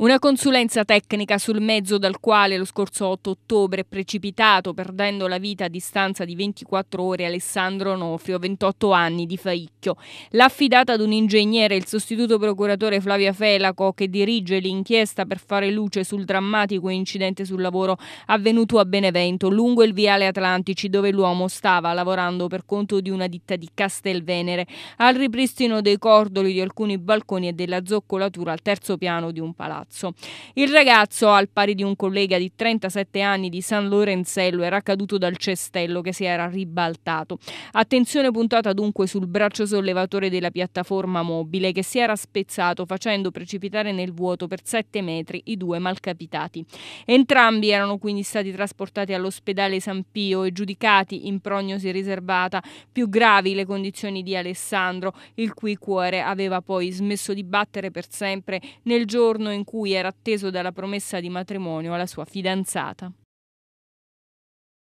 Una consulenza tecnica sul mezzo dal quale lo scorso 8 ottobre è precipitato, perdendo la vita a distanza di 24 ore, Alessandro Onofrio, 28 anni, di Faicchio. L'ha affidata ad un ingegnere, il sostituto procuratore Flavia Felaco, che dirige l'inchiesta per fare luce sul drammatico incidente sul lavoro avvenuto a Benevento, lungo il viale Atlantici, dove l'uomo stava lavorando per conto di una ditta di Castelvenere, al ripristino dei cordoli di alcuni balconi e della zoccolatura al terzo piano di un palazzo palazzo. Il ragazzo, al pari di un collega di 37 anni di San Lorenzello, era caduto dal cestello che si era ribaltato. Attenzione puntata dunque sul braccio sollevatore della piattaforma mobile che si era spezzato facendo precipitare nel vuoto per 7 metri i due malcapitati. Entrambi erano quindi stati trasportati all'ospedale San Pio e giudicati in prognosi riservata più gravi le condizioni di Alessandro, il cui cuore aveva poi smesso di battere per sempre nel giorno in cui cui era atteso dalla promessa di matrimonio alla sua fidanzata.